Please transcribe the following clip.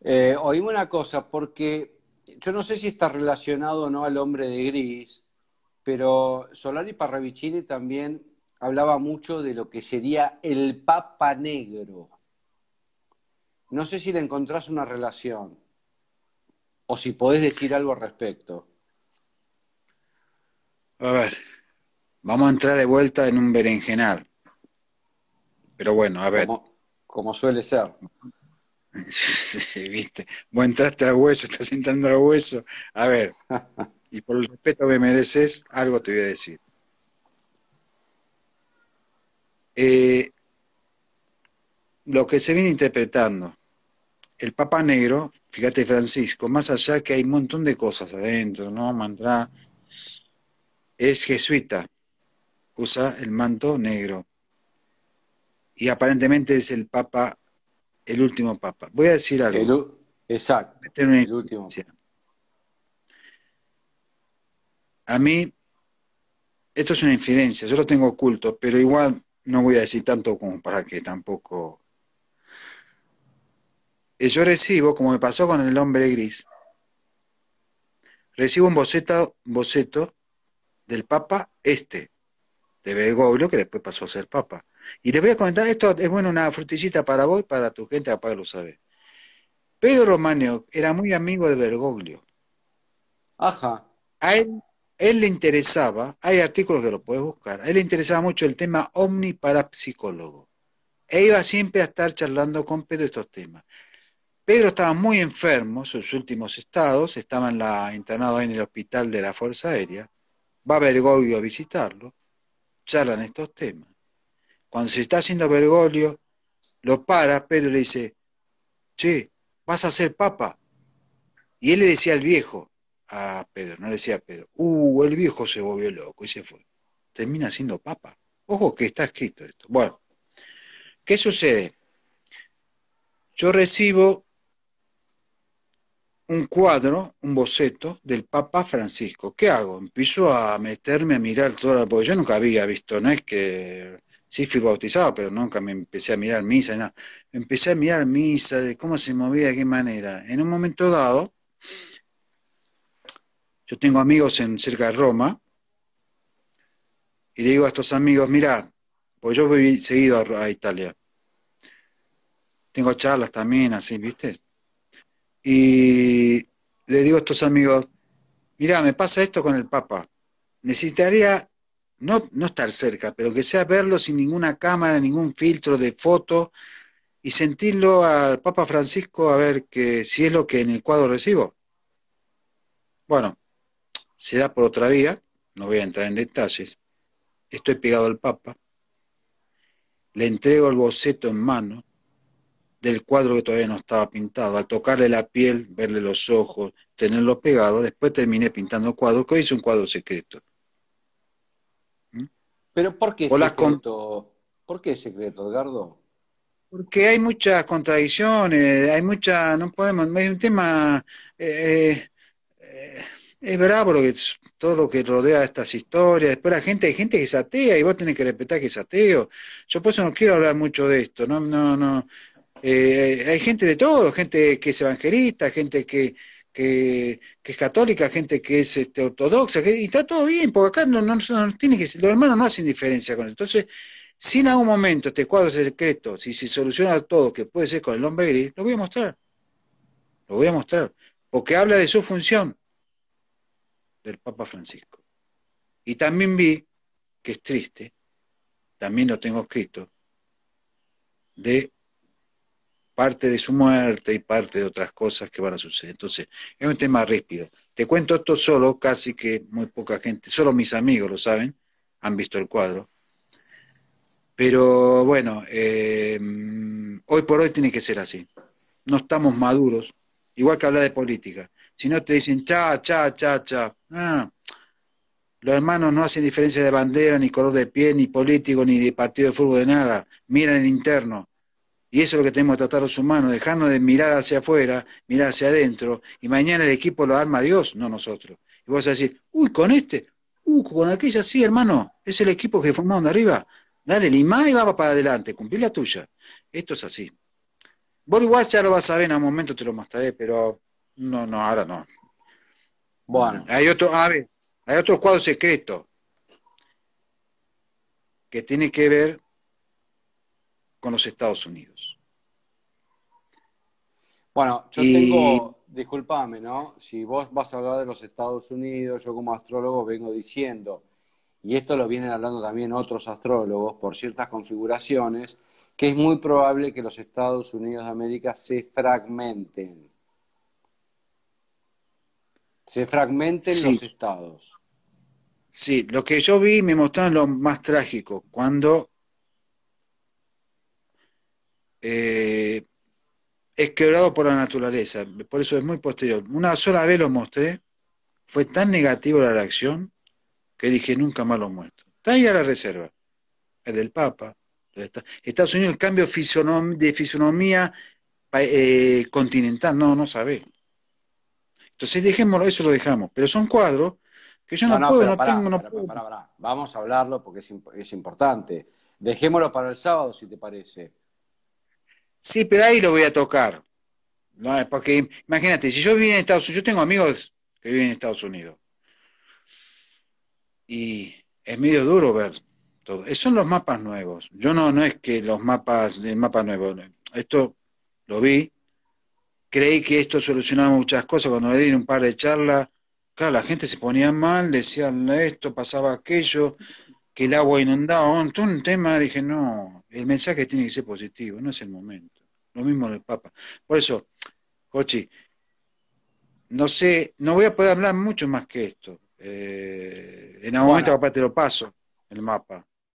Eh, una cosa, porque yo no sé si está relacionado o no al hombre de gris, pero Solari Parravicini también hablaba mucho de lo que sería el Papa Negro. No sé si le encontrás una relación o si podés decir algo al respecto. A ver, vamos a entrar de vuelta en un berenjenal. Pero bueno, a ver. como suele ser. viste, vos entraste al hueso, estás entrando al hueso. A ver, y por el respeto que mereces, algo te voy a decir. Eh, lo que se viene interpretando, el Papa Negro, fíjate Francisco, más allá que hay un montón de cosas adentro, ¿no? Mantra, es jesuita, usa el manto negro. Y aparentemente es el Papa el último papa. Voy a decir algo. exacto. El último. A mí, esto es una infidencia, yo lo tengo oculto, pero igual no voy a decir tanto como para que tampoco... Eh, yo recibo, como me pasó con el hombre gris, recibo un boceto, boceto del Papa este, de Bergoglio, que después pasó a ser Papa. Y les voy a comentar, esto es bueno, una frutillita para vos, para tu gente, para lo sabe Pedro Romano era muy amigo de Bergoglio. Ajá. A él, le interesaba, hay artículos que lo puedes buscar, a él le interesaba mucho el tema omni parapsicólogo E iba siempre a estar charlando con Pedro estos temas. Pedro estaba muy enfermo, sus últimos estados, estaba en la, internado en el hospital de la Fuerza Aérea. Va Bergoglio a visitarlo, charlan estos temas. Cuando se está haciendo Bergoglio, lo para, Pedro le dice, che, vas a ser papa. Y él le decía al viejo, a Pedro, no le decía a Pedro, uh, el viejo se volvió loco y se fue. Termina siendo papa. Ojo que está escrito esto. Bueno, ¿qué sucede? Yo recibo un cuadro, un boceto del Papa Francisco. ¿Qué hago? Empiezo a meterme a mirar toda la... Porque yo nunca había visto, no es que sí fui bautizado, pero nunca me empecé a mirar misa, nada. Empecé a mirar misa, de cómo se movía, de qué manera. En un momento dado, yo tengo amigos en, cerca de Roma, y le digo a estos amigos, mirá, pues yo voy seguido a, a Italia. Tengo charlas también, así, ¿viste? Y le digo a estos amigos, mirá, me pasa esto con el Papa. Necesitaría no, no estar cerca, pero que sea verlo sin ninguna cámara, ningún filtro de foto y sentirlo al Papa Francisco a ver que, si es lo que en el cuadro recibo. Bueno, se da por otra vía, no voy a entrar en detalles, estoy pegado al Papa, le entrego el boceto en mano del cuadro que todavía no estaba pintado, al tocarle la piel, verle los ojos, tenerlo pegado, después terminé pintando el cuadro, que hoy es un cuadro secreto pero ¿por qué, secreto? ¿Por qué secreto, Edgardo? Porque hay muchas contradicciones, hay mucha, no podemos, es un tema, eh, eh, es bravo lo que, todo lo que rodea estas historias, después la gente, hay gente que es atea y vos tenés que respetar que es ateo, yo por eso no quiero hablar mucho de esto, no, no, no, eh, hay gente de todo, gente que es evangelista, gente que, que, es católica, gente que es este, ortodoxa, que, y está todo bien, porque acá no, no, tiene que, los hermanos no hacen diferencia con eso. Entonces, si en algún momento este cuadro secreto, si se soluciona todo, que puede ser con el hombre gris, lo voy a mostrar. Lo voy a mostrar. Porque habla de su función del Papa Francisco. Y también vi, que es triste, también lo tengo escrito, de parte de su muerte y parte de otras cosas que van a suceder. Entonces, es un tema ríspido. Te cuento esto solo, casi que muy poca gente, solo mis amigos lo saben, han visto el cuadro. Pero bueno, eh, hoy por hoy tiene que ser así. No estamos maduros, igual que hablar de política. Si no te dicen cha, cha, cha, cha, ah, los hermanos no hacen diferencia de bandera, ni color de pie, ni político, ni de partido de fútbol, de nada. Miran el interno. Y eso es lo que tenemos que tratar los humanos, dejarnos de mirar hacia afuera, mirar hacia adentro, y mañana el equipo lo arma Dios, no nosotros. Y vos vas a decir, uy, con este, uy, uh, con aquella, sí, hermano, es el equipo que formamos de arriba. Dale, limá y va para adelante, cumplí la tuya. Esto es así. Vos igual ya lo vas a ver en algún momento, te lo mostraré, pero no, no, ahora no. Bueno. Hay otro, a hay otro cuadro secreto que tiene que ver con los Estados Unidos. Bueno, yo tengo, discúlpame, ¿no? Si vos vas a hablar de los Estados Unidos, yo como astrólogo vengo diciendo, y esto lo vienen hablando también otros astrólogos por ciertas configuraciones, que es muy probable que los Estados Unidos de América se fragmenten. Se fragmenten los estados. Sí, lo que yo vi me mostraron lo más trágico, cuando eh, es quebrado por la naturaleza, por eso es muy posterior. Una sola vez lo mostré, fue tan negativo la reacción que dije nunca más lo muestro. Está ahí a la reserva, el del Papa. Estados Unidos, el cambio de fisonomía eh, continental, no, no sabe. Entonces dejémoslo, eso lo dejamos. Pero son cuadros que yo no, puedo, no, tengo, no puedo. Vamos a hablarlo porque es, es importante. Dejémoslo para el sábado, si te parece. Sí, pero ahí lo voy a tocar. No, porque imagínate, si yo vivo en Estados Unidos, yo tengo amigos que viven en Estados Unidos. Y es medio duro ver todo. Esos eh, son los mapas nuevos. Yo no, no es que los mapas, el mapa nuevo, esto lo vi, creí que esto solucionaba muchas cosas. Cuando le di un par de charlas, claro, la gente se ponía mal, decían esto, pasaba aquello, que el agua inundaba, un, tema, dije, no, el mensaje tiene que ser positivo, no es el momento. Lo mismo del Papa. Por eso, Jochi, no sé, no voy a poder hablar mucho más que esto. Eh, en algún momento capaz te lo paso, el mapa.